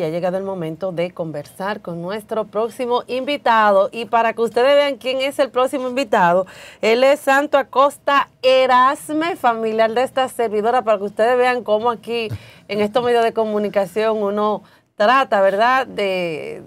Ya ha llegado el momento de conversar con nuestro próximo invitado y para que ustedes vean quién es el próximo invitado, él es Santo Acosta Erasme, familiar de esta servidora, para que ustedes vean cómo aquí en estos medios de comunicación uno trata, ¿verdad?, de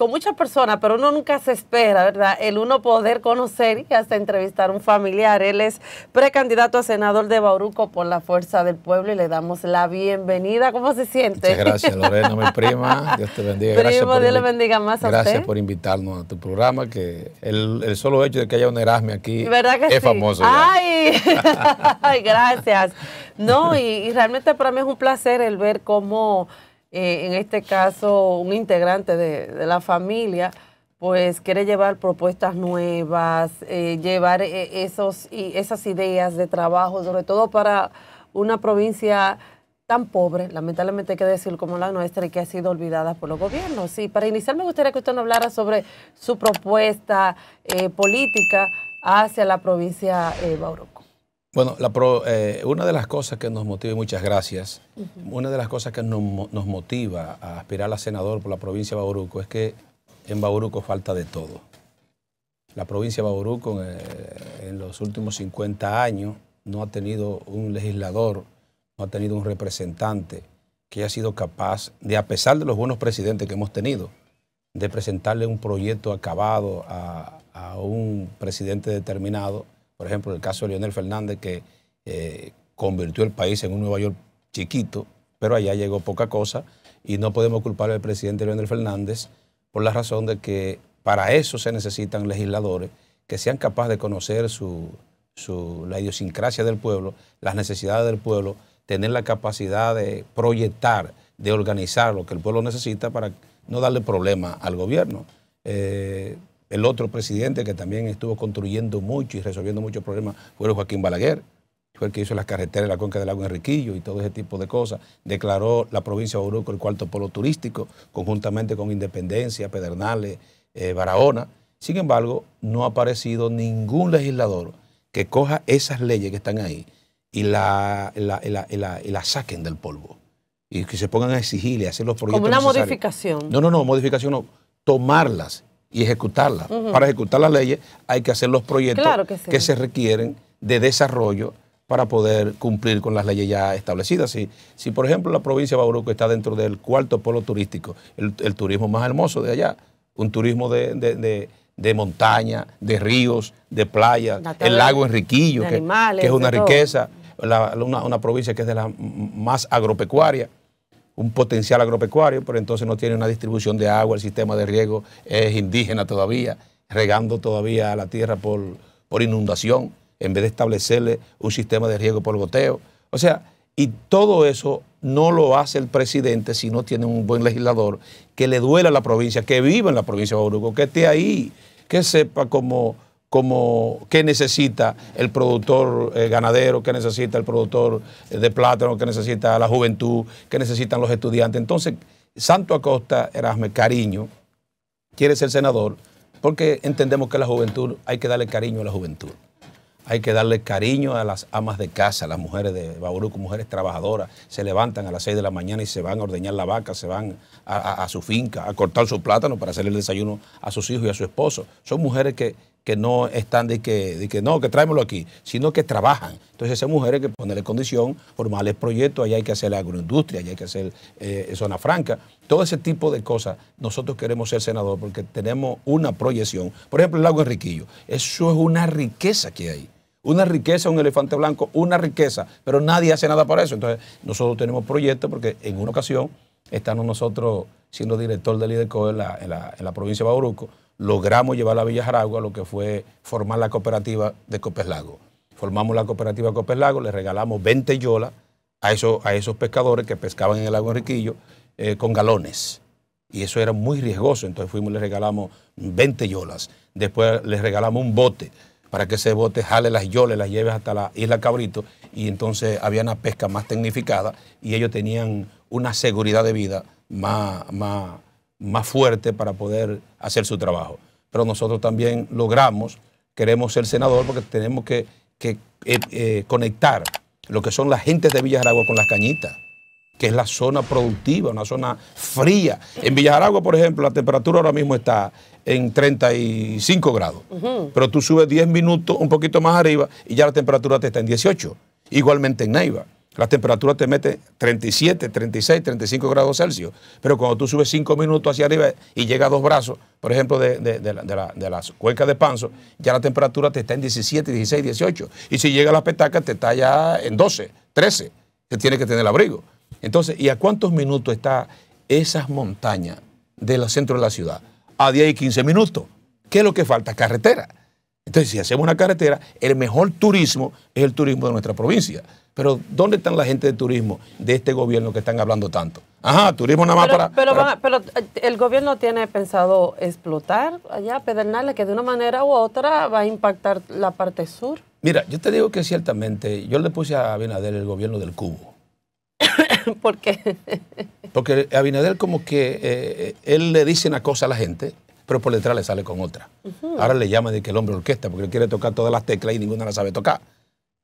con muchas personas, pero uno nunca se espera, ¿verdad? El uno poder conocer y hasta entrevistar a un familiar. Él es precandidato a senador de Bauruco por la Fuerza del Pueblo y le damos la bienvenida. ¿Cómo se siente? Muchas gracias, Lorena, mi prima. Dios te bendiga. Primo, gracias por Dios le bendiga más a gracias Gracias por invitarnos a tu programa, que el, solo hecho de que haya un Erasme aquí es famoso. ¡Ay! Ay, gracias. No, y realmente para mí es un placer el ver cómo eh, en este caso un integrante de, la familia, pues quiere llevar propuestas nuevas, eh, llevar eh, esos, y esas ideas de trabajo, sobre todo para una provincia tan pobre, lamentablemente hay que decir como la nuestra y que ha sido olvidada por los gobiernos. Y para iniciar me gustaría que usted nos hablara sobre su propuesta política hacia la provincia de Bauruco. Bueno, eh, una de las cosas que nos motiva, y muchas gracias, una de las cosas que nos, motiva a aspirar a senador por la provincia de Bauruco es que en Bauruco falta de todo. La provincia de Bauruco eh, en, los últimos 50 años no ha tenido un legislador, no ha tenido un representante que haya sido capaz de, a pesar de los buenos presidentes que hemos tenido, de presentarle un proyecto acabado a un presidente determinado por ejemplo, el caso de Leonel Fernández, que eh, convirtió el país en un Nueva York chiquito, pero allá llegó poca cosa. Y no podemos culpar al presidente Leonel Fernández por la razón de que para eso se necesitan legisladores que sean capaces de conocer su, su, la idiosincrasia del pueblo, las necesidades del pueblo, tener la capacidad de proyectar, de organizar lo que el pueblo necesita para no darle problema al gobierno. Eh, el otro presidente que también estuvo construyendo mucho y resolviendo muchos problemas fue el Joaquín Balaguer, fue el que hizo las carreteras de la cuenca del lago Enriquillo y todo ese tipo de cosas. Declaró la provincia de Oruco el cuarto polo turístico, conjuntamente con Independencia, Pedernales, eh, Barahona. Sin embargo, no ha aparecido ningún legislador que coja esas leyes que están ahí y la, la, saquen del polvo y que se pongan a exigirle, a hacer los proyectos. Como una modificación. No, no, no, modificación no. Tomarlas y ejecutarla. Para ejecutar las leyes hay que hacer los proyectos que, se requieren de desarrollo para poder cumplir con las leyes ya establecidas. Si, si por ejemplo la provincia de Bauruco está dentro del cuarto polo turístico, el, turismo más hermoso de allá, un turismo de, montaña, de ríos, de playas, el lago Enriquillo, que, es una riqueza, una, una provincia que es de la más agropecuaria un potencial agropecuario, pero entonces no tiene una distribución de agua, el sistema de riego es indígena todavía, regando todavía la tierra por, inundación, en vez de establecerle un sistema de riego por goteo. O sea, y todo eso no lo hace el presidente si no tiene un buen legislador que le duela a la provincia, que viva en la provincia de Bauruco, que esté ahí, que sepa cómo como qué necesita el productor eh, ganadero, qué necesita el productor eh, de plátano, qué necesita la juventud, qué necesitan los estudiantes. Entonces, Santo Acosta Erasme, cariño, quiere ser senador porque entendemos que la juventud, hay que darle cariño a la juventud. Hay que darle cariño a las amas de casa, a las mujeres de Bauruco, mujeres trabajadoras, se levantan a las 6 de la mañana y se van a ordeñar la vaca, se van a su finca, a cortar su plátano para hacer el desayuno a sus hijos y a su esposo. Son mujeres que que no están de que, que no, que tráemelo aquí, sino que trabajan. Entonces esas mujeres que ponerle condición, formarles proyectos, allá hay que hacer la agroindustria, allá hay que hacer eh, zona franca, todo ese tipo de cosas. Nosotros queremos ser senador porque tenemos una proyección. Por ejemplo, el lago Enriquillo, eso es una riqueza que hay. Una riqueza, un elefante blanco, una riqueza, pero nadie hace nada para eso. Entonces, nosotros tenemos proyectos porque en una ocasión estamos nosotros siendo director del IDECO en la, en la, en la provincia de Bauruco, logramos llevar a Villa Jaragua lo que fue formar la cooperativa de Copeslago. Formamos la cooperativa Lago, le regalamos 20 yolas a esos, a esos pescadores que pescaban en el lago Enriquillo eh, con galones. Y eso era muy riesgoso, entonces fuimos y les regalamos 20 yolas. Después les regalamos un bote para que ese bote jale las yolas, las lleve hasta la isla Cabrito. Y entonces había una pesca más tecnificada y ellos tenían una seguridad de vida más, más, más fuerte para poder hacer su trabajo. Pero nosotros también logramos, queremos ser senador porque tenemos que, eh, eh, conectar lo que son las gentes de Villaragua con las cañitas, que es la zona productiva, una zona fría. En Villaragua, por ejemplo, la temperatura ahora mismo está en 35 grados, pero tú subes 10 minutos un poquito más arriba y ya la temperatura te está en 18, igualmente en Neiva la temperatura te mete 37, 36, 35 grados Celsius. Pero cuando tú subes 5 minutos hacia arriba y llega a dos brazos, por ejemplo, de, de, de, la, de de Panzo, ya la temperatura te está en 17, 16, 18. Y si llega a la petaca, te está ya en 12, 13, que tiene que tener el abrigo. Entonces, ¿y a cuántos minutos está... esas montañas del centro de la ciudad? A 10 y 15 minutos. ¿Qué es lo que falta? Carretera. Entonces, si hacemos una carretera, el mejor turismo es el turismo de nuestra provincia. Pero ¿dónde están la gente de turismo de este gobierno que están hablando tanto? Ajá, turismo nada más para, pero, eh, el gobierno tiene pensado explotar allá Pedernales, que de una manera u otra va a impactar la parte sur. Mira, yo te digo que ciertamente, yo le puse a Abinader el gobierno del cubo. ¿Por qué? Porque Abinader como que eh, eh, él le dice una cosa a la gente, pero por detrás le sale con otra. Ahora le llama de que el hombre orquesta, porque él quiere tocar todas las teclas y ninguna la sabe tocar.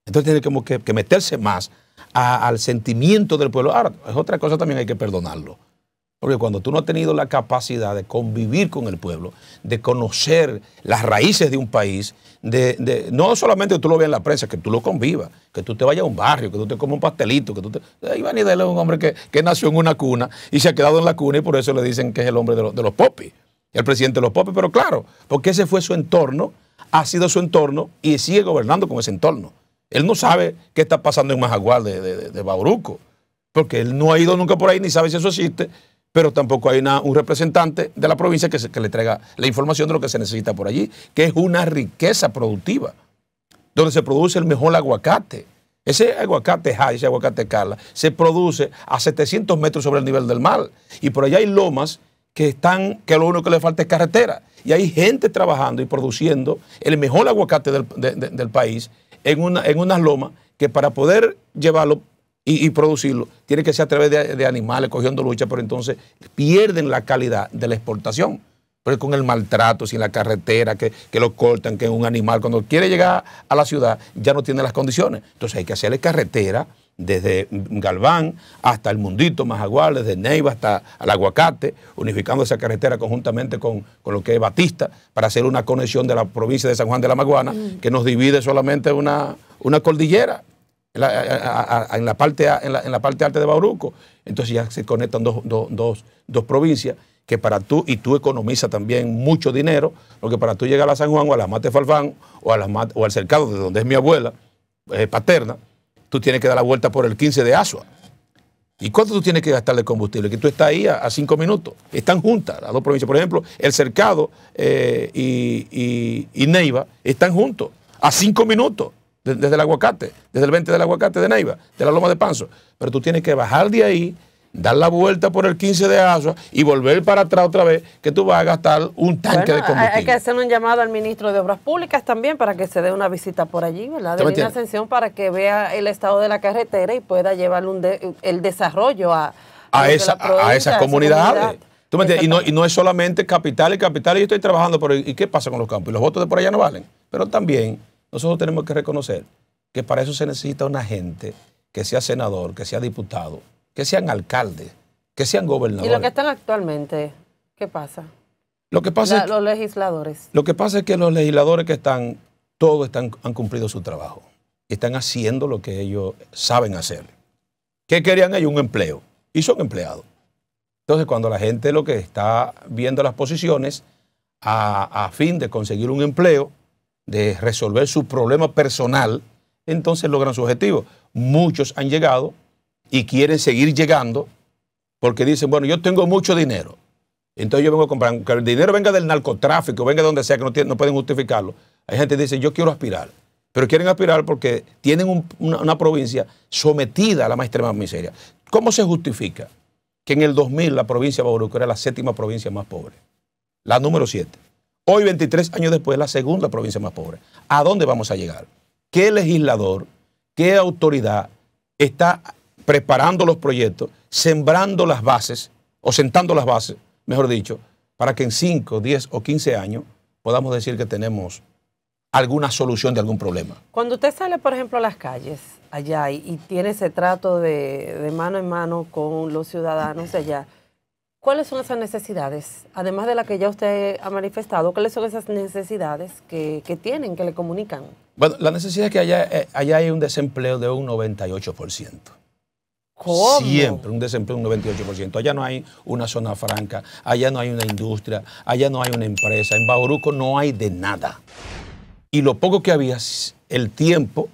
Entonces tiene que, meterse más al sentimiento del pueblo. Ahora, es otra cosa también hay que perdonarlo. Porque cuando tú no has tenido la capacidad de convivir con el pueblo, de conocer las raíces de un país, no solamente tú lo veas en la prensa, que tú lo convivas, que tú te vayas a un barrio, que tú te comas un pastelito, que tú te... Iván es un hombre que, nació en una cuna y se ha quedado en la cuna y por eso le dicen que es el hombre de, los, de los popis, el presidente de los popis, pero claro, porque ese fue su entorno, ha sido su entorno y sigue gobernando con ese entorno. Él no sabe qué está pasando en Majagual de, de, Bauruco, porque él no ha ido nunca por ahí ni sabe si eso existe, pero tampoco hay un representante de la provincia que, le traiga la información de lo que se necesita por allí, que es una riqueza productiva, donde se produce el mejor aguacate. Ese aguacate high, ese aguacate carla se produce a 700 metros sobre el nivel del mar. Y por allá hay lomas que están, que lo único que le falta es carretera. Y hay gente trabajando y produciendo el mejor aguacate del, del país en, una, en unas lomas que para poder llevarlo y, producirlo tiene que ser a través de, animales, cogiendo lucha, pero entonces pierden la calidad de la exportación pero con el maltrato, sin la carretera, que, que, lo cortan, que un animal cuando quiere llegar a la ciudad ya no tiene las condiciones. Entonces hay que hacerle carretera desde Galván hasta el Mundito, Majagual, desde Neiva hasta el Aguacate, unificando esa carretera conjuntamente con, lo que es Batista, para hacer una conexión de la provincia de San Juan de la Maguana, mm. que nos divide solamente una, cordillera en la, parte, en, la, parte alta de Bauruco. Entonces ya se conectan dos, provincias que para tú, y tú economizas también mucho dinero, porque para tú llegar a San Juan o a las Mate Falfán o, a o al cercado de donde es mi abuela eh, paterna, tú tienes que dar la vuelta por el 15 de Asua. ¿Y cuánto tú tienes que gastar de combustible? Que tú estás ahí a, cinco minutos. Están juntas las dos provincias. Por ejemplo, El Cercado eh, y, Neiva están juntos a cinco minutos desde el aguacate, desde el 20 del aguacate de Neiva, de la Loma de Panzo. Pero tú tienes que bajar de ahí, dar la vuelta por el 15 de Asua y volver para atrás otra vez, que tú vas a gastar un tanque de combustible. Hay que hacer un llamado al ministro de Obras Públicas también para que se dé una visita por allí, ¿verdad? De una ascensión para que vea el estado de la carretera y pueda llevar el desarrollo a, a, esa, a esas comunidades. comunidad. ¿Tú Y, no, es solamente capital y capital, y yo estoy trabajando, pero ¿y qué pasa con los campos? Y los votos de por allá no valen. Pero también nosotros tenemos que reconocer que para eso se necesita una gente que sea senador, que sea diputado, que sean alcaldes, que sean gobernadores. ¿Y lo que están actualmente? ¿Qué pasa? Lo que pasa es, los legisladores. Lo que pasa es que los legisladores que están, todos están, han cumplido su trabajo. Están haciendo lo que ellos saben hacer. ¿Qué querían Hay Un empleo. Y son empleados. Entonces, cuando la gente lo que está viendo las posiciones a, a fin de conseguir un empleo, de resolver su problema personal, entonces logran su objetivo. Muchos han llegado y quieren seguir llegando porque dicen, bueno, yo tengo mucho dinero. Entonces yo vengo a comprar, aunque el dinero venga del narcotráfico, venga de donde sea, que no, no pueden justificarlo. Hay gente que dice, yo quiero aspirar. Pero quieren aspirar porque tienen una, provincia sometida a la más extrema miseria. ¿Cómo se justifica que en el 2000 la provincia de Bauruco era la séptima provincia más pobre? La número 7. Hoy, 23 años después, la segunda provincia más pobre. ¿A dónde vamos a llegar? ¿Qué legislador, qué autoridad está preparando los proyectos, sembrando las bases, o sentando las bases, mejor dicho, para que en 5, 10 o 15 años podamos decir que tenemos alguna solución de algún problema. Cuando usted sale, por ejemplo, a las calles allá y, tiene ese trato de, mano en mano con los ciudadanos de allá, ¿cuáles son esas necesidades? Además de las que ya usted ha manifestado, ¿cuáles son esas necesidades que, tienen, que le comunican? Bueno, la necesidad es que allá, eh, allá hay un desempleo de un 98%. Siempre un desempleo un 98%. Allá no hay una zona franca, allá no hay una industria, allá no hay una empresa. En Bauruco no hay de nada. Y lo poco que había, el tiempo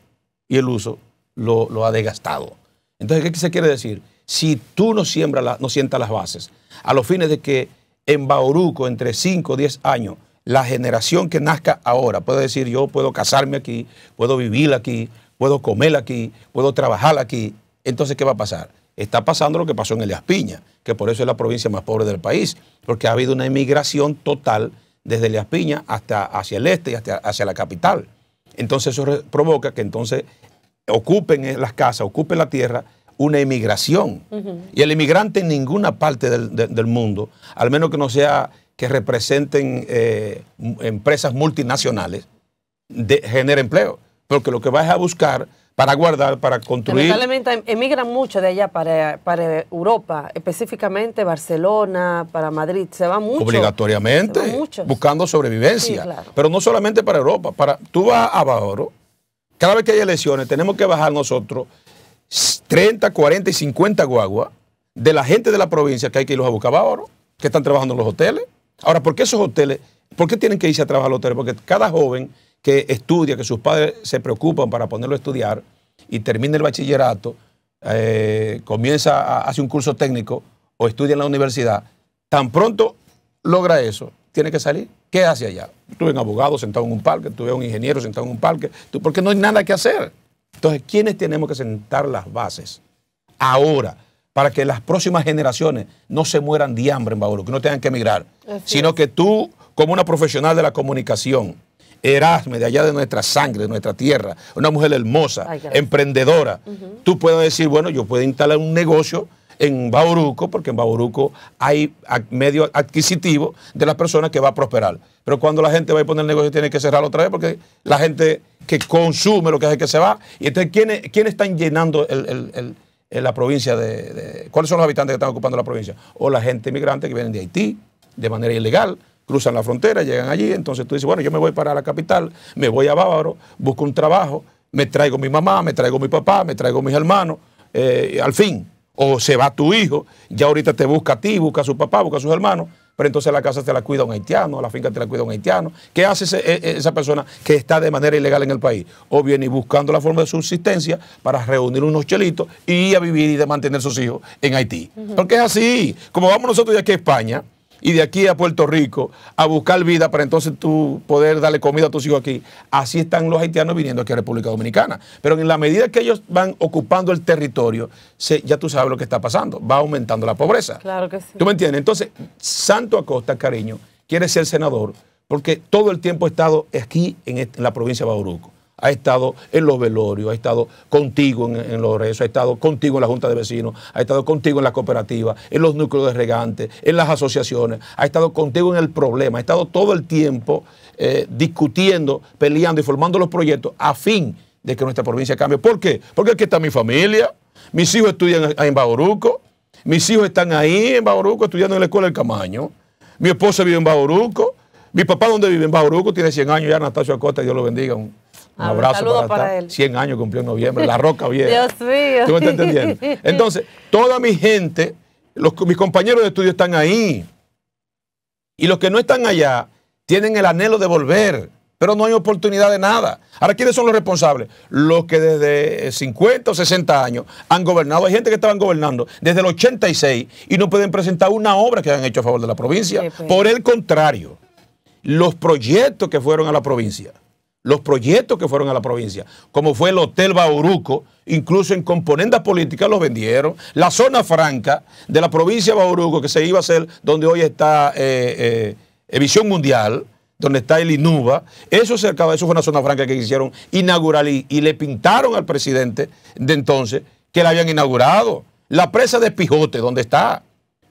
y el uso lo, ha desgastado. Entonces, ¿qué se quiere decir? Si tú no, siembra la, no sientas las bases, a los fines de que en Bauruco, entre 5 o 10 años, la generación que nazca ahora puede decir, yo puedo casarme aquí, puedo vivir aquí, puedo comer aquí, puedo trabajar aquí, entonces ¿qué va a pasar? Está pasando lo que pasó en Elias Piña, que por eso es la provincia más pobre del país, porque ha habido una emigración total desde Elias Piña hasta hacia el este y hasta hacia la capital. Entonces eso provoca que entonces ocupen las casas, ocupen la tierra una emigración. Y el inmigrante en ninguna parte del, mundo, al menos que no sea que representen eh, empresas multinacionales, de, genera empleo. Porque lo que vas a buscar para guardar, para construir. Lamentablemente em, emigran mucho de allá para, para Europa, específicamente Barcelona, para Madrid, se va mucho. Obligatoriamente, buscando sobrevivencia. Pero no solamente para Europa, para tú vas a Bajoro, cada vez que hay elecciones tenemos que bajar nosotros 30, 40 y 50 guaguas de la gente de la provincia que hay que irlos a buscar a que están trabajando en los hoteles. Ahora, ¿por qué esos hoteles? ¿Por qué tienen que irse a trabajar a los hoteles? Porque cada joven que estudia, que sus padres se preocupan para ponerlo a estudiar y termina el bachillerato, eh, comienza, hace un curso técnico o estudia en la universidad, tan pronto logra eso, tiene que salir. ¿Qué hace allá? Tuve un abogado sentado en un parque, tuve un ingeniero sentado en un parque, porque no hay nada que hacer. Entonces, ¿quiénes tenemos que sentar las bases ahora para que las próximas generaciones no se mueran de hambre en Bauru, que no tengan que emigrar, sino que tú, como una profesional de la comunicación, Erasme, de allá de nuestra sangre, de nuestra tierra, una mujer hermosa, emprendedora. Tú puedes decir, bueno, yo puedo instalar un negocio en Bauruco, porque en Bauruco hay medio adquisitivo de las personas que va a prosperar. Pero cuando la gente va a poner el negocio tiene que cerrarlo otra vez porque la gente que consume lo que hace que se va. Y entonces, ¿quiénes, quién están llenando la provincia de, ¿Cuáles son los habitantes que están ocupando la provincia? O la gente migrante que viene de Haití de manera ilegal, cruzan la frontera, llegan allí, entonces tú dices, bueno, yo me voy para la capital, me voy a Bávaro, busco un trabajo, me traigo mi mamá, me traigo mi papá, me traigo mis hermanos, eh, al fin. O se va tu hijo, ya ahorita te busca a ti, busca a su papá, busca a sus hermanos, pero entonces la casa te la cuida un haitiano, la finca te la cuida un haitiano. ¿Qué hace e, e, esa persona que está de manera ilegal en el país? O viene buscando la forma de subsistencia para reunir unos chelitos y ir a vivir y de mantener sus hijos en Haití. Porque es así. Como vamos nosotros de aquí a España, y de aquí a Puerto Rico a buscar vida para entonces tú poder darle comida a tus hijos aquí. Así están los haitianos viniendo aquí a República Dominicana. Pero en la medida que ellos van ocupando el territorio, se, ya tú sabes lo que está pasando, va aumentando la pobreza. Claro que sí. ¿Tú me entiendes? Entonces, Santo Acosta, cariño, quiere ser senador porque todo el tiempo ha estado aquí en, este, la provincia de Bauruco ha estado en los velorios, ha estado contigo en, los rezos, ha estado contigo en la Junta de Vecinos, ha estado contigo en la cooperativa, en los núcleos de regantes, en las asociaciones, ha estado contigo en el problema, ha estado todo el tiempo eh, discutiendo, peleando y formando los proyectos a fin de que nuestra provincia cambie. ¿Por qué? Porque aquí está mi familia, mis hijos estudian en Baboruco, mis hijos están ahí en Baboruco estudiando en la escuela del Camaño, mi esposa vive en Baboruco, mi papá donde vive en Baboruco, tiene 100 años ya, Anastasio Acosta, Dios lo bendiga, un abrazo para, él. 100 años cumplió en noviembre, La Roca Vieja. Dios mío. ¿Tú me estás entendiendo? Entonces, toda mi gente, los, mis compañeros de estudio están ahí. Y los que no están allá tienen el anhelo de volver, pero no hay oportunidad de nada. Ahora, ¿quiénes son los responsables? Los que desde 50 o 60 años han gobernado. Hay gente que estaban gobernando desde el 86 y no pueden presentar una obra que hayan hecho a favor de la provincia. Pues. Por el contrario, los proyectos que fueron a la provincia los proyectos que fueron a la provincia, como fue el Hotel Bauruco, incluso en componendas políticas los vendieron, la zona franca de la provincia de Bauruco, que se iba a hacer donde hoy está Visión eh, eh, Mundial, donde está el INUBA, eso cercaba, eso fue una zona franca que quisieron inaugurar y, y le pintaron al presidente de entonces que la habían inaugurado, la presa de Pijote, donde está,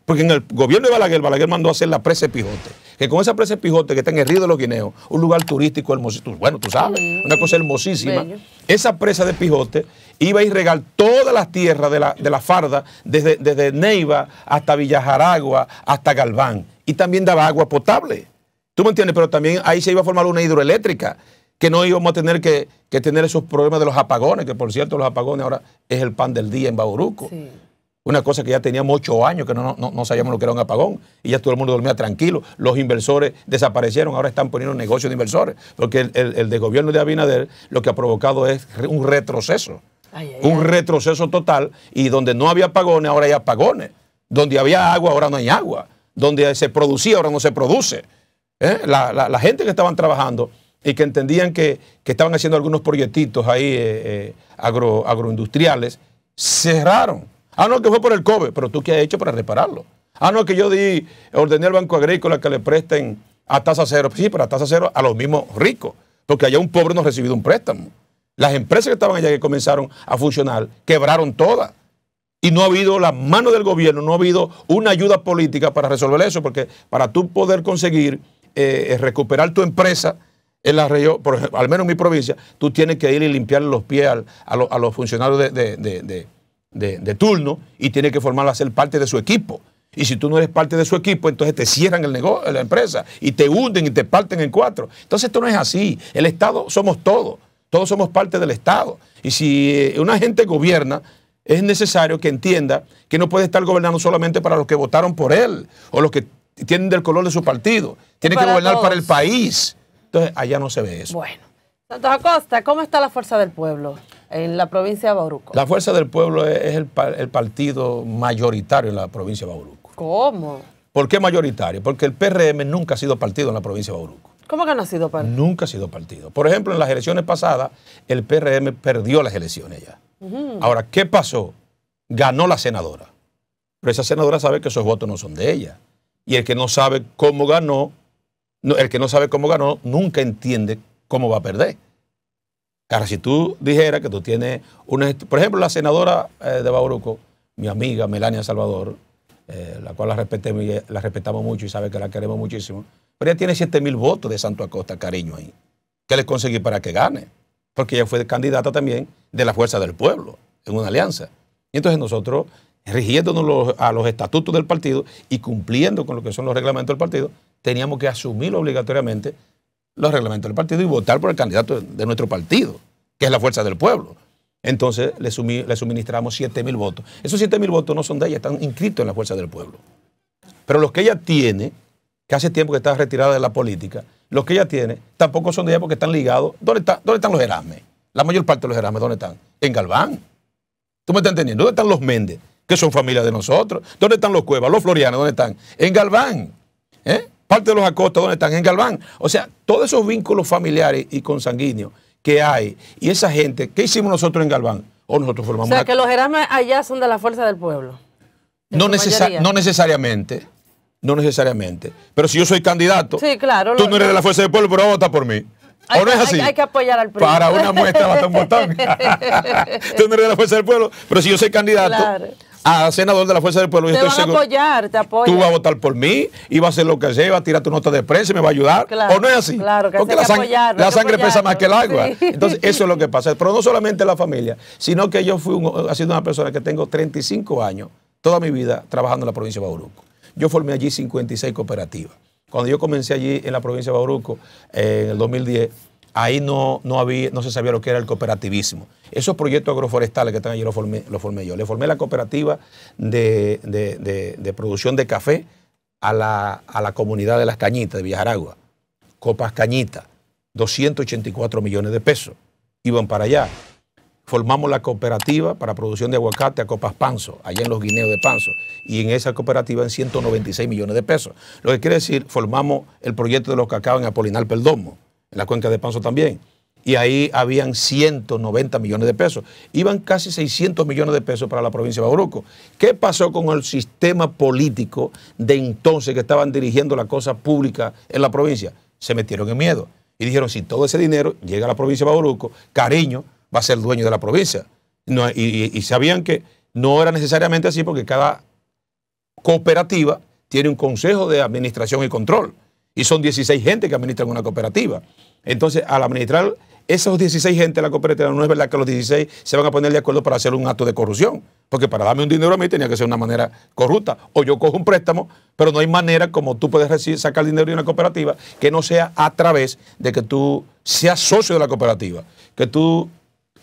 porque en el gobierno de Balaguer, Balaguer mandó a hacer la presa de Pijote. Que con esa presa de Pijote que está en el río de los Guineos, un lugar turístico hermosísimo, bueno, tú sabes, una cosa hermosísima. Esa presa de Pijote iba a ir regal todas las tierras de la, de la farda, desde, Neiva hasta Villajaragua, hasta Galván. Y también daba agua potable. ¿Tú me entiendes? Pero también ahí se iba a formar una hidroeléctrica, que no íbamos a tener que, tener esos problemas de los apagones, que por cierto los apagones ahora es el pan del día en Bauruco. Una cosa que ya teníamos ocho años que no, sabíamos lo que era un apagón y ya todo el mundo dormía tranquilo. Los inversores desaparecieron, ahora están poniendo negocios de inversores. Porque el, el, de gobierno de Abinader lo que ha provocado es un retroceso. un retroceso total y donde no había apagones, ahora hay apagones. Donde había agua, ahora no hay agua. Donde se producía, ahora no se produce. ¿Eh? La, gente que estaban trabajando y que entendían que, estaban haciendo algunos proyectitos ahí eh, eh, agroindustriales, cerraron Ah, no, que fue por el COVID, pero tú qué has hecho para repararlo. Ah, no, que yo di, ordené al Banco Agrícola que le presten a tasa cero. Sí, pero a tasa cero a los mismos ricos, porque allá un pobre no ha recibido un préstamo. Las empresas que estaban allá que comenzaron a funcionar quebraron todas. Y no ha habido la mano del gobierno, no ha habido una ayuda política para resolver eso, porque para tú poder conseguir eh, recuperar tu empresa en la región, por al menos en mi provincia, tú tienes que ir y limpiarle los pies a, los funcionarios de de, turno y tiene que formar a ser parte de su equipo. Y si tú no eres parte de su equipo, entonces te cierran el negocio, la empresa y te hunden y te parten en cuatro. Entonces esto no es así. El Estado somos todos. Todos somos parte del Estado. Y si eh, una gente gobierna, es necesario que entienda que no puede estar gobernando solamente para los que votaron por él o los que tienen del color de su partido. Tiene que gobernar para el país. Entonces allá no se ve eso. Bueno. Santos Acosta, ¿cómo está la fuerza del pueblo? en la provincia de Bauruco. La Fuerza del Pueblo es, el, partido mayoritario en la provincia de Bauruco. ¿Cómo? ¿Por qué mayoritario? Porque el PRM nunca ha sido partido en la provincia de Bauruco. ¿Cómo que no ha sido partido? Nunca ha sido partido. Por ejemplo, en las elecciones pasadas, el PRM perdió las elecciones ya. Ahora, ¿qué pasó? Ganó la senadora. Pero esa senadora sabe que esos votos no son de ella. Y el que no sabe cómo ganó, el que no sabe cómo ganó, nunca entiende cómo va a perder. Ahora, si tú dijeras que tú tienes una... Por ejemplo, la senadora eh, de Bauruco, mi amiga Melania Salvador, eh, la cual la, respeté, la respetamos mucho y sabe que la queremos muchísimo, pero ella tiene 7.000 mil votos de Santo Acosta, cariño ahí. ¿Qué le conseguí para que gane? Porque ella fue candidata también de la Fuerza del Pueblo, en una alianza. Y entonces nosotros, rigiéndonos a los estatutos del partido y cumpliendo con lo que son los reglamentos del partido, teníamos que asumirlo obligatoriamente los reglamentos del partido y votar por el candidato de nuestro partido, que es la fuerza del pueblo. Entonces le, le suministramos 7.000 mil votos. Esos 7.000 mil votos no son de ella, están inscritos en la fuerza del pueblo. Pero los que ella tiene, que hace tiempo que está retirada de la política, los que ella tiene tampoco son de ella porque están ligados. ¿Dónde, dónde están los Erasmes? La mayor parte de los Erasmes, ¿dónde están? En Galván. ¿Tú me estás entendiendo? ¿Dónde están los Méndez, que son familia de nosotros? ¿Dónde están los Cuevas, los Florianos, dónde están? En Galván. ¿Eh? parte de los Acosta, ¿dónde están? En Galván. O sea, todos esos vínculos familiares y consanguíneos que hay y esa gente, ¿qué hicimos nosotros en Galván? O nosotros formamos. O sea, que los Gerames allá son de la fuerza del pueblo. no, necesariamente. No necesariamente. Pero si yo soy candidato, sí, claro, tú no eres de la fuerza del pueblo, pero vota por mí. ¿O no es así? Hay, que apoyar al pueblo. Para una muestra bastante botón. tú no eres de la fuerza del pueblo, pero si yo soy candidato a ah, senador de la Fuerza del Pueblo. Yo te voy a apoyar, te apoyo Tú vas a votar por mí iba a hacer lo que sea, vas a tirar tu nota de prensa y me va a ayudar. ¿O no es así? Claro, que Porque la, sangre pesa más que el agua. Entonces, eso es lo que pasa. Pero no solamente la familia, sino que yo fui haciendo una persona que tengo 35 años, toda mi vida, trabajando en la provincia de Bauruco. Yo formé allí 56 cooperativas. Cuando yo comencé allí en la provincia de Bauruco, eh, en el 2010, ahí no, había, no se sabía lo que era el cooperativismo. Esos proyectos agroforestales que están allí los formé, yo. Le formé la cooperativa de, producción de café a la, comunidad de Las Cañitas de Villaragua. Copas Cañitas, 284 millones de pesos. Iban para allá. Formamos la cooperativa para producción de aguacate a Copas Panzo, allá en los Guineos de Panzo. Y en esa cooperativa en 196 millones de pesos. Lo que quiere decir, formamos el proyecto de los cacao en Apolinar Peldomo en la cuenca de Panzo también. Y ahí habían 190 millones de pesos. Iban casi 600 millones de pesos para la provincia de Bauruco. ¿Qué pasó con el sistema político de entonces que estaban dirigiendo la cosa pública en la provincia? Se metieron en miedo y dijeron, si todo ese dinero llega a la provincia de Bauruco, Cariño va a ser dueño de la provincia. y sabían que no era necesariamente así porque cada cooperativa tiene un consejo de administración y control y son 16 gente que administran una cooperativa. Entonces, al administrar esos 16 gente de la cooperativa, no es verdad que los 16 se van a poner de acuerdo para hacer un acto de corrupción, porque para darme un dinero a mí tenía que ser una manera corrupta. O yo cojo un préstamo, pero no hay manera como tú puedes sacar dinero de una cooperativa que no sea a través de que tú seas socio de la cooperativa, que tú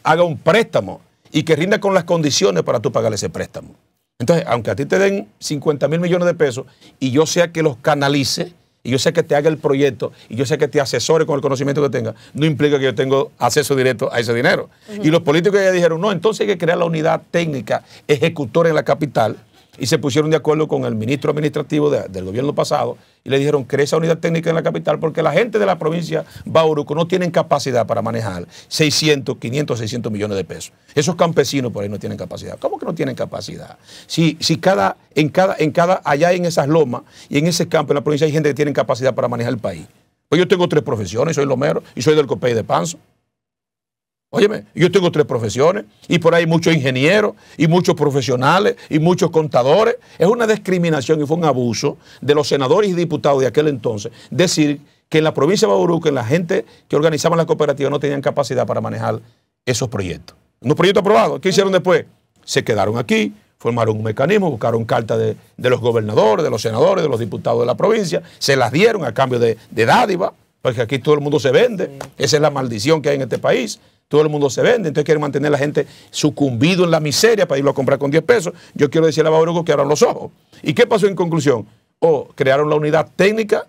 hagas un préstamo y que rinda con las condiciones para tú pagar ese préstamo. Entonces, aunque a ti te den 50 mil millones de pesos y yo sea que los canalice, y yo sé que te haga el proyecto y yo sé que te asesore con el conocimiento que tenga, no implica que yo tenga acceso directo a ese dinero. Y los políticos ya dijeron, no, entonces hay que crear la unidad técnica ejecutora en la capital y se pusieron de acuerdo con el ministro administrativo del gobierno pasado y le dijeron crea esa unidad técnica en la capital porque la gente de la provincia Bauruco no tienen capacidad para manejar 600, 500, 600 millones de pesos. Esos campesinos por ahí no tienen capacidad. ¿Cómo que no tienen capacidad? Si, si cada, en cada, en cada, allá en esas lomas y en ese campo de la provincia hay gente que tiene capacidad para manejar el país. Pues yo tengo tres profesiones, soy lomero y soy del Copay de Panzo. Óyeme, yo tengo tres profesiones y por ahí muchos ingenieros y muchos profesionales y muchos contadores. Es una discriminación y fue un abuso de los senadores y diputados de aquel entonces decir que en la provincia de Bauruco, en la gente que organizaba la cooperativa no tenían capacidad para manejar esos proyectos. Unos proyectos aprobados. ¿Qué hicieron después? Se quedaron aquí, formaron un mecanismo, buscaron cartas de, los gobernadores, de los senadores, de los diputados de la provincia, se las dieron a cambio de, de dádiva, porque aquí todo el mundo se vende. Esa es la maldición que hay en este país todo el mundo se vende, entonces quieren mantener a la gente sucumbido en la miseria para irlo a comprar con 10 pesos. Yo quiero decirle a Bauruco que abran los ojos. ¿Y qué pasó en conclusión? O oh, crearon la unidad técnica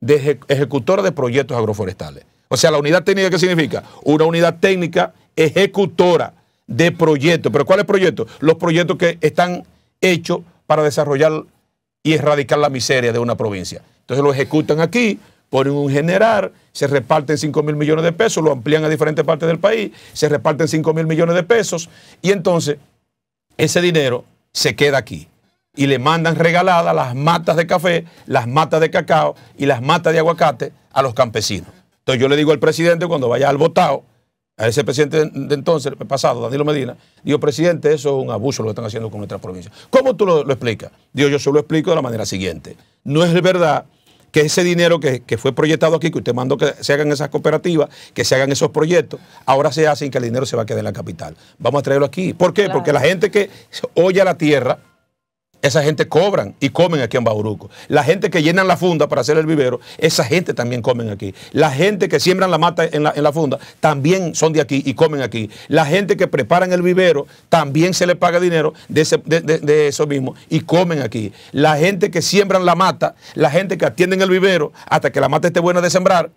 de ejecutora de proyectos agroforestales. O sea, la unidad técnica, ¿qué significa? Una unidad técnica ejecutora de proyectos. ¿Pero cuáles proyectos? Los proyectos que están hechos para desarrollar y erradicar la miseria de una provincia. Entonces lo ejecutan aquí, ponen un general, se reparten 5 mil millones de pesos, lo amplían a diferentes partes del país, se reparten 5 mil millones de pesos y entonces ese dinero se queda aquí. Y le mandan regaladas las matas de café, las matas de cacao y las matas de aguacate a los campesinos. Entonces yo le digo al presidente cuando vaya al votado, a ese presidente de entonces, el pasado, Danilo Medina, digo, presidente, eso es un abuso lo que están haciendo con nuestra provincia. ¿Cómo tú lo, lo explicas? Digo, yo se lo explico de la manera siguiente. No es verdad que ese dinero que, fue proyectado aquí, que usted mandó que se hagan esas cooperativas, que se hagan esos proyectos, ahora se hacen que el dinero se va a quedar en la capital. Vamos a traerlo aquí. ¿Por qué? Porque la gente que oye a la tierra, esa gente cobran y comen aquí en Bauruco. La gente que llenan la funda para hacer el vivero, esa gente también comen aquí. La gente que siembran la mata en la, funda, también son de aquí y comen aquí. La gente que preparan el vivero, también se le paga dinero de, eso mismo y comen aquí. La gente que siembran la mata, la gente que atienden el vivero hasta que la mata esté buena de sembrar.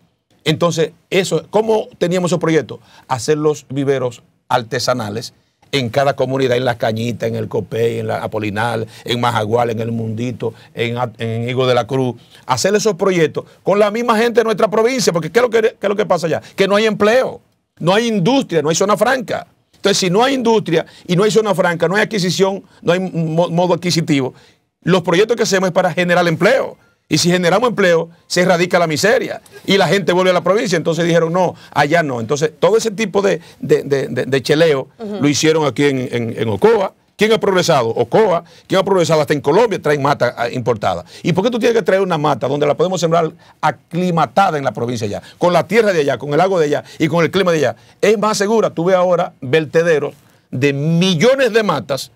Entonces, eso, ¿cómo teníamos esos proyectos? Hacer los viveros artesanales en cada comunidad, en Las Cañita, en El Copey, en la apolinal en Majagual, en El Mundito, en, en, Higo de la Cruz, hacer esos proyectos con la misma gente de nuestra provincia, porque que, ¿qué es lo que pasa allá? Que no hay empleo, no hay industria, no hay zona franca. Entonces, si no hay industria y no hay zona franca, no hay adquisición, no hay modo adquisitivo, los proyectos que hacemos es para generar empleo. Y si generamos empleo, se erradica la miseria y la gente vuelve a la provincia. Entonces dijeron, no, allá no. Entonces, todo ese tipo de, de, cheleo lo hicieron aquí en, Ocoa. ¿Quién ha progresado? Ocoa. ¿Quién ha progresado? Hasta en Colombia traen mata ah, importada. ¿Y por qué tú tienes que traer una mata donde la podemos sembrar aclimatada en la provincia allá? Con la tierra de allá, con el agua de allá y con el clima de allá. Es más segura. Tú ves ahora vertederos de millones de matas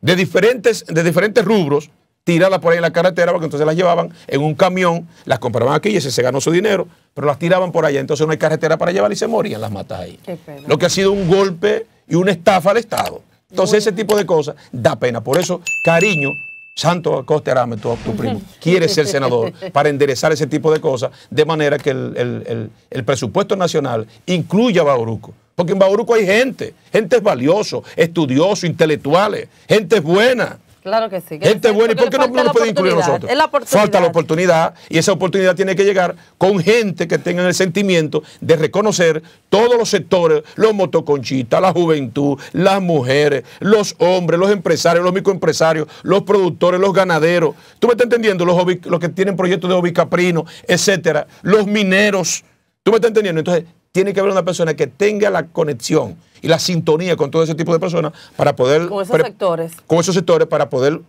de diferentes, de diferentes rubros tirarlas por ahí en la carretera, porque entonces las llevaban en un camión, las compraban aquí y ese se ganó su dinero, pero las tiraban por allá, entonces no hay carretera para llevar y se morían las matas ahí. Lo que ha sido un golpe y una estafa al Estado. Entonces ese tipo de cosas da pena. Por eso, cariño, Santo Acosta Arame, tu, primo, quiere ser senador para enderezar ese tipo de cosas, de manera que el, presupuesto nacional incluya a Bauruco. Porque en Bauruco hay gente, gente valioso, estudioso, intelectuales, gente buena. Claro que sí. Gente buena, ¿y por qué no, nos puede incluir a nosotros? falta la oportunidad y esa oportunidad tiene que llegar con gente que tenga el sentimiento de reconocer todos los sectores, los motoconchistas, la juventud, las mujeres, los hombres, los empresarios, los microempresarios, los productores, los ganaderos. ¿Tú me estás entendiendo? Los, que tienen proyectos de caprino, etcétera, los mineros. ¿Tú me estás entendiendo? Entonces, tiene que haber una persona que tenga la conexión y la sintonía con todo ese tipo de personas para poder... Con esos sectores. Con esos sectores para poder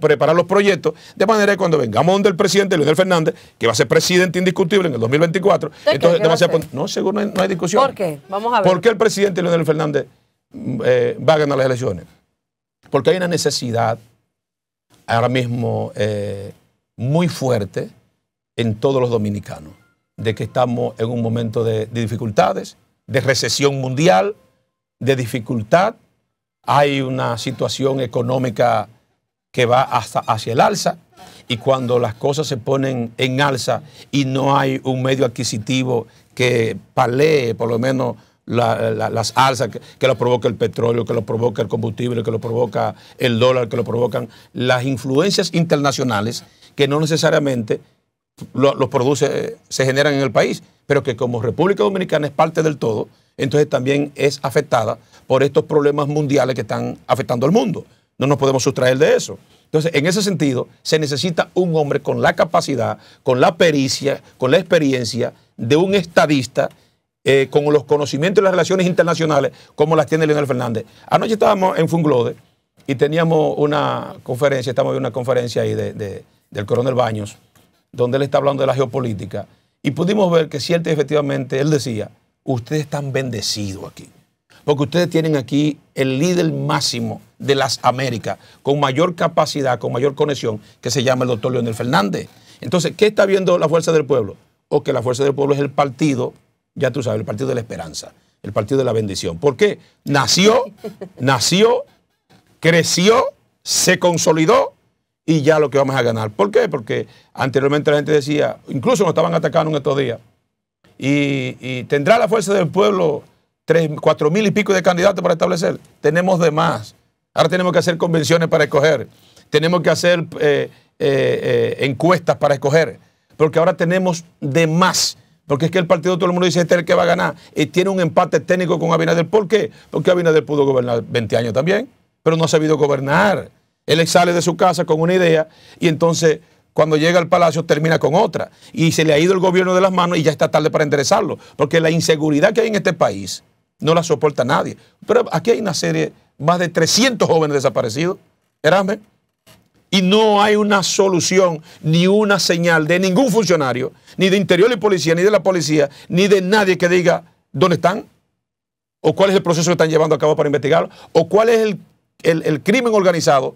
preparar los proyectos, de manera que cuando vengamos donde el presidente Leonel Fernández, que va a ser presidente indiscutible en el 2024, entonces no No, seguro no hay, discusión. ¿Por qué? Vamos a ver. ¿Por qué el presidente Leonel Fernández mm, eh, va a ganar las elecciones? Porque hay una necesidad ahora mismo eh, muy fuerte en todos los dominicanos de que estamos en un momento de, dificultades, de recesión mundial, de dificultad. Hay una situación económica que va hasta hacia el alza y cuando las cosas se ponen en alza y no hay un medio adquisitivo que palee por lo menos las alzas que, que lo provoca el petróleo, que lo provoca el combustible, que lo provoca el dólar, que lo provocan las influencias internacionales que no necesariamente los produce, se generan en el país, pero que como República Dominicana es parte del todo, entonces también es afectada por estos problemas mundiales que están afectando al mundo. No nos podemos sustraer de eso. Entonces, en ese sentido, se necesita un hombre con la capacidad, con la pericia, con la experiencia de un estadista, eh, con los conocimientos de las relaciones internacionales, como las tiene Leonel Fernández. Anoche estábamos en Funglode y teníamos una conferencia, estamos en una conferencia ahí de, del coronel Baños donde él está hablando de la geopolítica, y pudimos ver que cierto efectivamente él decía, ustedes están bendecidos aquí, porque ustedes tienen aquí el líder máximo de las Américas, con mayor capacidad, con mayor conexión, que se llama el doctor Leonel Fernández. Entonces, ¿qué está viendo la Fuerza del Pueblo? O que la Fuerza del Pueblo es el partido, ya tú sabes, el partido de la esperanza, el partido de la bendición. ¿Por qué? Nació, nació, creció, se consolidó y ya lo que vamos a ganar. ¿Por qué? Porque anteriormente la gente decía, incluso nos estaban atacando en estos días, y, tendrá la fuerza del pueblo cuatro mil y pico de candidatos para establecer. Tenemos de más. Ahora tenemos que hacer convenciones para escoger. Tenemos que hacer eh, eh, eh, encuestas para escoger. Porque ahora tenemos de más. Porque es que el partido, todo el mundo dice, este es el que va a ganar. Y tiene un empate técnico con Abinader. ¿Por qué? Porque Abinader pudo gobernar 20 años también, pero no ha sabido gobernar. Él sale de su casa con una idea y entonces cuando llega al palacio termina con otra. Y se le ha ido el gobierno de las manos y ya está tarde para enderezarlo. Porque la inseguridad que hay en este país no la soporta nadie. Pero aquí hay una serie, más de 300 jóvenes desaparecidos. Erasme. Y no hay una solución ni una señal de ningún funcionario, ni de interior y policía, ni de la policía, ni de nadie que diga dónde están, o cuál es el proceso que están llevando a cabo para investigarlo, o cuál es el crimen organizado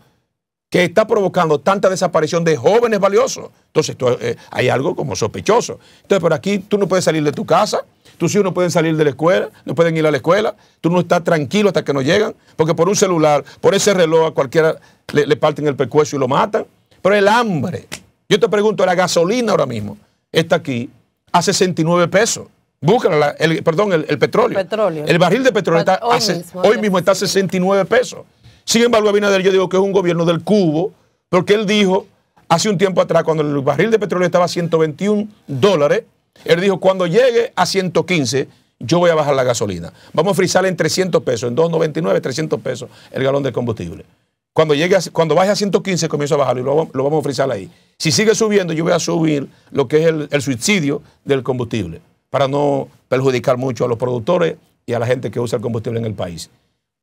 que está provocando tanta desaparición de jóvenes valiosos. Entonces, eh, hay algo como sospechoso. Entonces, por aquí tú no puedes salir de tu casa, Tú hijos no pueden salir de la escuela, no pueden ir a la escuela, tú no estás tranquilo hasta que no llegan, porque por un celular, por ese reloj, a cualquiera le, parten el pescuezo y lo matan. Pero el hambre, yo te pregunto, la gasolina ahora mismo está aquí a 69 pesos. Búscala, el, perdón, el, petróleo. el, barril de petróleo está hoy, mismo, hoy mismo está a 69 pesos. Sin embargo, Abinader yo digo que es un gobierno del cubo, porque él dijo hace un tiempo atrás, cuando el barril de petróleo estaba a 121 dólares, él dijo, cuando llegue a 115, yo voy a bajar la gasolina. Vamos a frisar en 300 pesos, en 2,99, 300 pesos el galón de combustible. Cuando, llegue cuando baje a 115, comienzo a bajarlo y lo, vamos a frisar ahí. Si sigue subiendo, yo voy a subir lo que es el, el suicidio del combustible, para no perjudicar mucho a los productores y a la gente que usa el combustible en el país.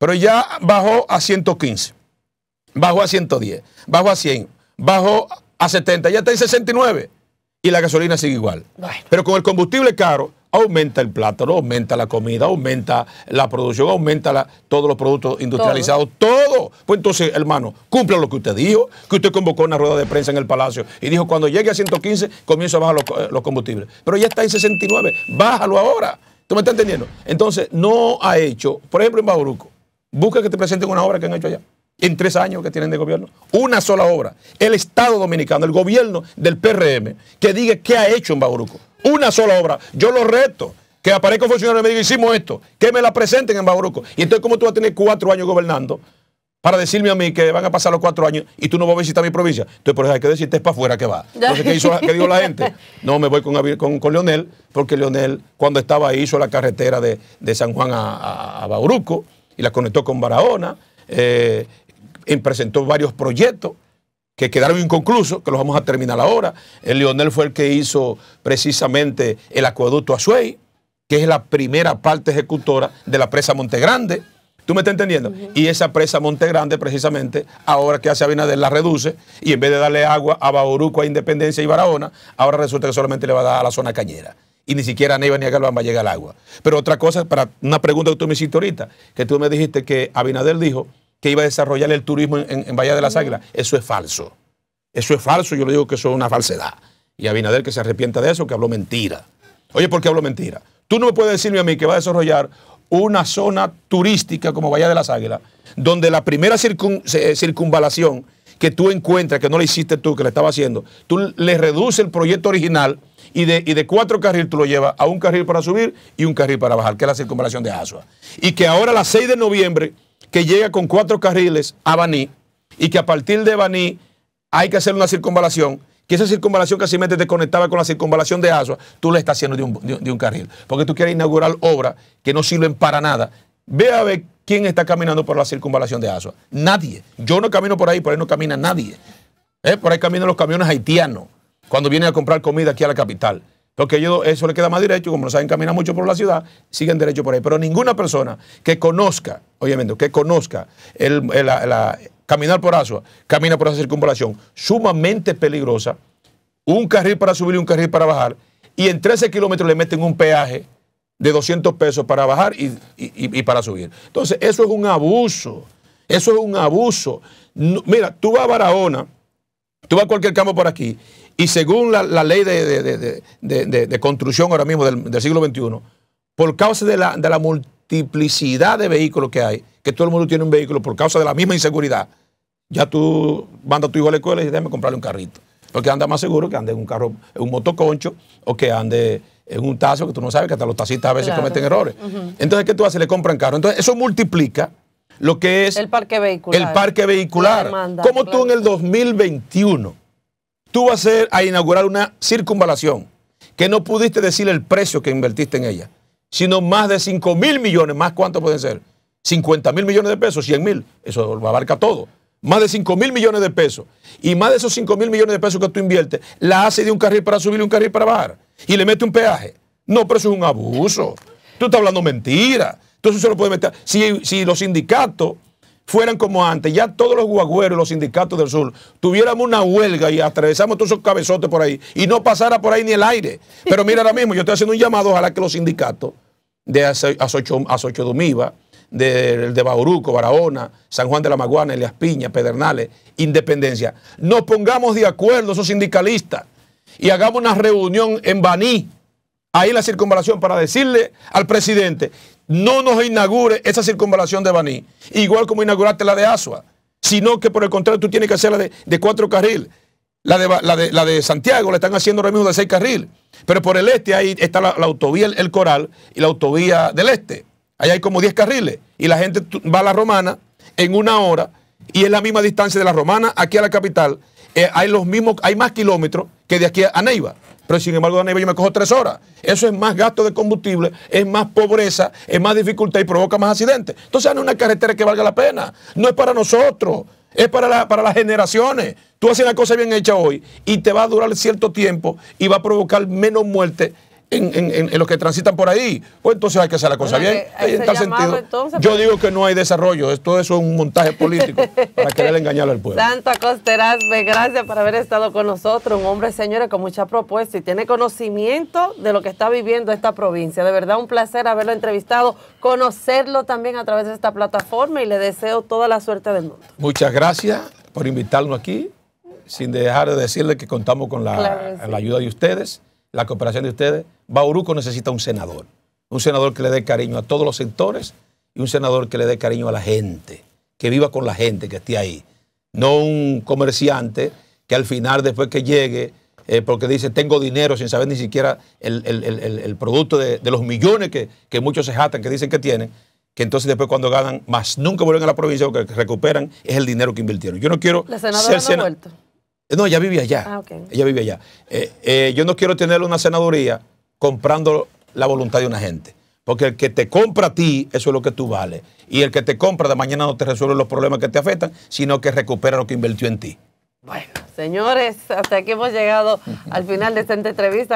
Pero ya bajó a 115, bajó a 110, bajó a 100, bajó a 70, ya está en 69 y la gasolina sigue igual. Pero con el combustible caro aumenta el plátano, aumenta la comida, aumenta la producción, aumenta todos los productos industrializados, todo. Pues entonces, hermano, cumpla lo que usted dijo, que usted convocó una rueda de prensa en el Palacio y dijo, cuando llegue a 115, comienza a bajar los, eh, los combustibles. Pero ya está en 69, bájalo ahora. ¿Tú me estás entendiendo? Entonces, no ha hecho, por ejemplo, en Bauruco, Busca que te presenten una obra que han hecho allá. En tres años que tienen de gobierno. Una sola obra. El Estado Dominicano, el gobierno del PRM, que diga qué ha hecho en Bauruco. Una sola obra. Yo lo reto. Que aparezca un funcionario y me diga, hicimos esto. Que me la presenten en Bauruco. Y entonces, ¿cómo tú vas a tener cuatro años gobernando? para decirme a mí que van a pasar los cuatro años y tú no vas a visitar mi provincia. Entonces, por eso hay que decirte, es para afuera que va. Entonces, ¿qué, hizo, ¿qué dijo la gente? No, me voy con, con, Leonel, porque Leonel, cuando estaba ahí, hizo la carretera de, San Juan a, a, a Bauruco, y la conectó con Barahona, eh, presentó varios proyectos que quedaron inconclusos, que los vamos a terminar ahora. El eh, Lionel fue el que hizo precisamente el acueducto Azuey, que es la primera parte ejecutora de la presa Montegrande. ¿Tú me estás entendiendo? Y esa presa Montegrande, precisamente, ahora que hace Abinader la reduce y en vez de darle agua a Bauruco, a Independencia y Barahona, ahora resulta que solamente le va a dar a la zona cañera y ni siquiera a Neiva ni a Galván va a llegar al agua. Pero otra cosa, para una pregunta que tú me hiciste ahorita, que tú me dijiste que Abinader dijo que iba a desarrollar el turismo en, en, Bahía de las Águilas. Eso es falso. Eso es falso, yo le digo que eso es una falsedad. Y Abinader que se arrepienta de eso, que habló mentira. Oye, ¿por qué habló mentira? Tú no me puedes decirme a mí que va a desarrollar una zona turística como Bahía de las Águilas, donde la primera eh, circunvalación que tú encuentras que no lo hiciste tú, que le estaba haciendo, tú le reduces el proyecto original y de, de cuatro carriles tú lo llevas a un carril para subir y un carril para bajar, que es la circunvalación de Asua. Y que ahora a las 6 de noviembre, que llega con cuatro carriles a Baní, y que a partir de Baní hay que hacer una circunvalación, que esa circunvalación casi te conectaba con la circunvalación de Asua, tú la estás haciendo de un, de un carril. Porque tú quieres inaugurar obras que no sirven para nada, Ve a ver quién está caminando por la circunvalación de Asua. Nadie. Yo no camino por ahí, por ahí no camina nadie. Eh, por ahí caminan los camiones haitianos cuando vienen a comprar comida aquí a la capital. Porque ellos, eso le queda más derecho, como no saben caminar mucho por la ciudad, siguen derecho por ahí. Pero ninguna persona que conozca, obviamente, que conozca el, la, caminar por Asua, camina por esa circunvalación sumamente peligrosa, un carril para subir y un carril para bajar, y en 13 kilómetros le meten un peaje de 200 pesos para bajar y, para subir. Entonces, eso es un abuso. Eso es un abuso. mira, tú vas a Barahona, tú vas a cualquier campo por aquí, y según la, ley de, construcción ahora mismo del, siglo XXI, por causa de la, multiplicidad de vehículos que hay, que todo el mundo tiene un vehículo por causa de la misma inseguridad, ya tú mandas a tu hijo a la escuela y dices, déjame comprarle un carrito. Porque anda más seguro que ande un carro, en un motoconcho o que ande en un tazo que tú no sabes, que hasta los taxistas a veces cometen errores. Entonces, ¿qué tú haces? Le compran caro Entonces, eso multiplica lo que es... El parque vehicular. El parque vehicular. Como tú en el 2021, tú vas a, a inaugurar una circunvalación que no pudiste decir el precio que invertiste en ella, sino más de 5 mil millones, más cuánto pueden ser, 50 mil millones de pesos, 100 mil, eso abarca todo más de 5 mil millones de pesos, y más de esos 5 mil millones de pesos que tú inviertes, la hace de un carril para subir y un carril para bajar, y le mete un peaje. No, pero eso es un abuso. Tú estás hablando mentira. Entonces se lo puede meter. Si, los sindicatos fueran como antes, ya todos los guagüeros, los sindicatos del sur, tuviéramos una huelga y atravesamos todos esos cabezotes por ahí y no pasara por ahí ni el aire. Pero mira ahora mismo, yo estoy haciendo un llamado, ojalá que los sindicatos de iba de, Bauruco, Barahona, San Juan de la Maguana, Elias Piña, Pedernales, Independencia. Nos pongamos de acuerdo esos sindicalistas y hagamos una reunión en Baní, ahí la circunvalación, para decirle al presidente, no nos inaugure esa circunvalación de Baní, igual como inauguraste la de Asua, sino que por el contrario tú tienes que hacer la de, cuatro carriles. La de, la, de, la de, Santiago la están haciendo ahora mismo de seis carriles. Pero por el este ahí está la, autovía el, Coral y la autovía del Este. Allá hay como 10 carriles y la gente va a la romana en una hora y es la misma distancia de la romana aquí a la capital. Eh, hay los mismos, hay más kilómetros que de aquí a Neiva. Pero sin embargo, a Neiva yo me cojo tres horas. Eso es más gasto de combustible, es más pobreza, es más dificultad y provoca más accidentes. Entonces, no es una carretera que valga la pena. No es para nosotros, es para, para las generaciones. Tú haces una cosa bien hecha hoy y te va a durar cierto tiempo y va a provocar menos muerte en, los que transitan por ahí. Pues entonces hay que hacer la cosa bien. sentido, yo pues. digo que no hay desarrollo, esto eso es un montaje político para querer engañar al pueblo. Santa Acosterazme, gracias por haber estado con nosotros, un hombre, señores, con mucha propuesta y tiene conocimiento de lo que está viviendo esta provincia. De verdad, un placer haberlo entrevistado, conocerlo también a través de esta plataforma y le deseo toda la suerte del mundo. Muchas gracias por invitarnos aquí, sin dejar de decirle que contamos con la ayuda de ustedes la cooperación de ustedes. Bauruco necesita un senador. Un senador que le dé cariño a todos los sectores y un senador que le dé cariño a la gente, que viva con la gente que esté ahí. No un comerciante que al final, después que llegue, eh, porque dice tengo dinero sin saber ni siquiera el, producto de, los millones que, muchos se jatan, que dicen que tienen, que entonces después cuando ganan, más nunca vuelven a la provincia, lo que recuperan es el dinero que invirtieron. Yo no quiero... ser eh, no, ella vive allá. Ah, ella vive allá. Eh, eh, yo no quiero tener una senaduría comprando la voluntad de una gente. Porque el que te compra a ti, eso es lo que tú vales. Y el que te compra de mañana no te resuelve los problemas que te afectan, sino que recupera lo que invirtió en ti. Bueno, señores, hasta aquí hemos llegado al final de esta entrevista.